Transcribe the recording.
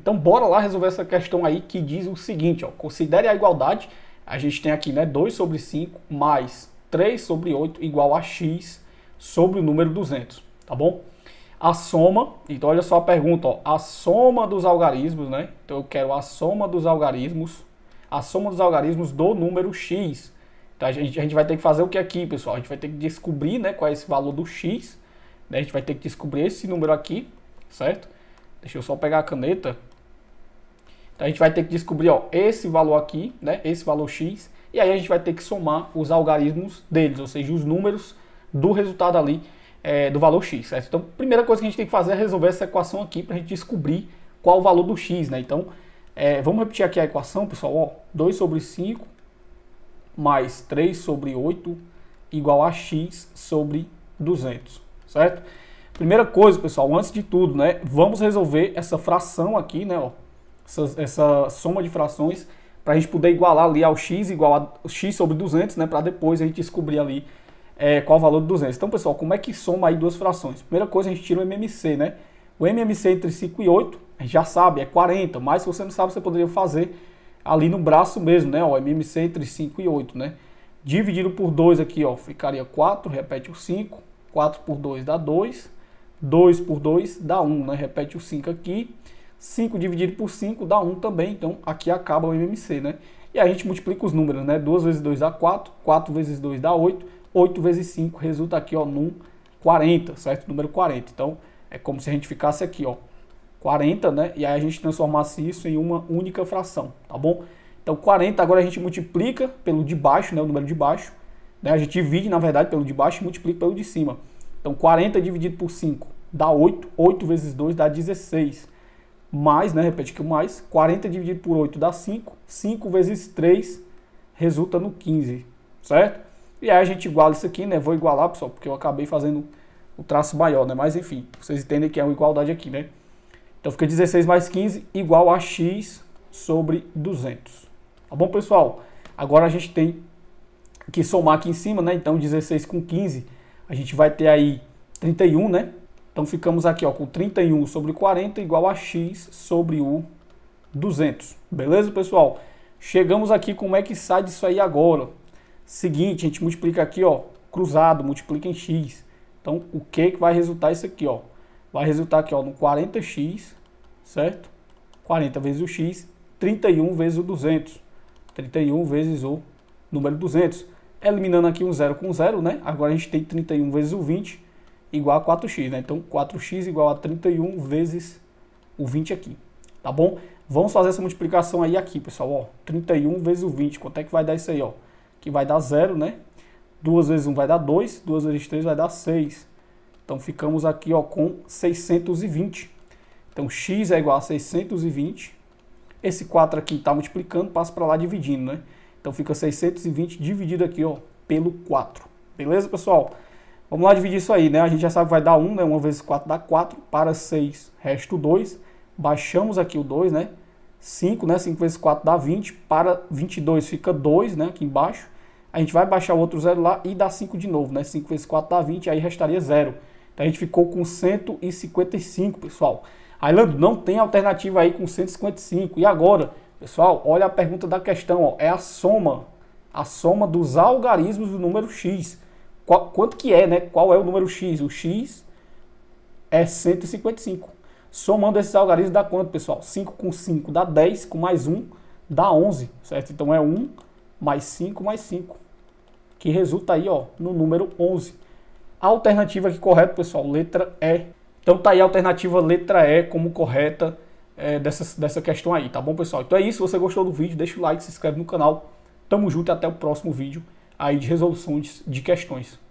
Então bora lá resolver essa questão aí que diz o seguinte, ó, considere a igualdade, a gente tem aqui né, 2 sobre 5 mais 3 sobre 8 igual a x sobre o número 200, tá bom? A soma, então olha só a pergunta, ó, a soma dos algarismos, né? Então eu quero a soma dos algarismos, a soma dos algarismos do número x. Então a gente, a gente vai ter que fazer o que aqui, pessoal? A gente vai ter que descobrir né, qual é esse valor do x, né? a gente vai ter que descobrir esse número aqui, certo? Deixa eu só pegar a caneta então, a gente vai ter que descobrir ó, esse valor aqui, né, esse valor x, e aí a gente vai ter que somar os algarismos deles, ou seja, os números do resultado ali é, do valor x. Certo? Então, a primeira coisa que a gente tem que fazer é resolver essa equação aqui para a gente descobrir qual o valor do x. Né? Então, é, vamos repetir aqui a equação, pessoal. Ó, 2 sobre 5 mais 3 sobre 8 igual a x sobre 200, certo? Primeira coisa, pessoal, antes de tudo, né, vamos resolver essa fração aqui, né, ó, essa, essa soma de frações para a gente poder igualar ali ao x igual a x sobre 200, né? Para depois a gente descobrir ali é, qual o valor de 200. Então, pessoal, como é que soma aí duas frações? Primeira coisa, a gente tira o MMC, né? O MMC entre 5 e 8, a gente já sabe, é 40, mas se você não sabe, você poderia fazer ali no braço mesmo, né? O MMC entre 5 e 8, né? Dividido por 2 aqui, ó, ficaria 4, repete o 5, 4 por 2 dá 2, 2 por 2 dá 1, né? Repete o 5 aqui. 5 dividido por 5 dá 1 também, então aqui acaba o MMC, né? E a gente multiplica os números, né? 2 vezes 2 dá 4, 4 vezes 2 dá 8, 8 vezes 5 resulta aqui, ó, num 40, certo? Número 40. Então, é como se a gente ficasse aqui, ó, 40, né? E aí a gente transformasse isso em uma única fração, tá bom? Então, 40 agora a gente multiplica pelo de baixo, né? O número de baixo. Né? A gente divide, na verdade, pelo de baixo e multiplica pelo de cima. Então, 40 dividido por 5 dá 8. 8 vezes 2 dá 16 mais, né, repete aqui o mais, 40 dividido por 8 dá 5, 5 vezes 3 resulta no 15, certo? E aí a gente iguala isso aqui, né, vou igualar, pessoal, porque eu acabei fazendo o traço maior, né, mas enfim, vocês entendem que é uma igualdade aqui, né? Então fica 16 mais 15 igual a x sobre 200. Tá bom, pessoal? Agora a gente tem que somar aqui em cima, né, então 16 com 15, a gente vai ter aí 31, né, então ficamos aqui ó, com 31 sobre 40 igual a x sobre o 200. Beleza, pessoal? Chegamos aqui, como é que sai disso aí agora? Seguinte, a gente multiplica aqui, ó, cruzado, multiplica em x. Então, o que que vai resultar isso aqui, ó? Vai resultar aqui, ó, no 40x, certo? 40 vezes o x, 31 vezes o 200. 31 vezes o número 200. Eliminando aqui um zero com zero, né? Agora a gente tem 31 vezes o 20, igual a 4x, né? Então 4x igual a 31 vezes o 20 aqui, tá bom? Vamos fazer essa multiplicação aí aqui, pessoal, ó. 31 vezes o 20, quanto é que vai dar isso aí, ó? Que vai dar 0, né? 2 vezes 1 vai dar 2, 2 vezes 3 vai dar 6. Então ficamos aqui, ó, com 620. Então x é igual a 620. Esse 4 aqui está multiplicando, passa para lá dividindo, né? Então fica 620 dividido aqui, ó, pelo 4. Beleza, pessoal? Vamos lá dividir isso aí, né? A gente já sabe que vai dar 1, né? 1 vezes 4 dá 4, para 6, resto 2. Baixamos aqui o 2, né? 5, né? 5 vezes 4 dá 20, para 22 fica 2, né? Aqui embaixo. A gente vai baixar o outro zero lá e dá 5 de novo, né? 5 vezes 4 dá 20, aí restaria 0. Então a gente ficou com 155, pessoal. Aí, Lando, não tem alternativa aí com 155. E agora, pessoal, olha a pergunta da questão, ó. É a soma, a soma dos algarismos do número x qual, quanto que é, né? Qual é o número x? O x é 155. Somando esses algarismos dá quanto, pessoal? 5 com 5 dá 10, com mais 1 dá 11, certo? Então é 1 mais 5 mais 5, que resulta aí, ó, no número 11. A alternativa aqui correta, pessoal, letra E. Então tá aí a alternativa letra E como correta é, dessa, dessa questão aí, tá bom, pessoal? Então é isso, se você gostou do vídeo, deixa o like, se inscreve no canal. Tamo junto e até o próximo vídeo aí de resolução de, de questões.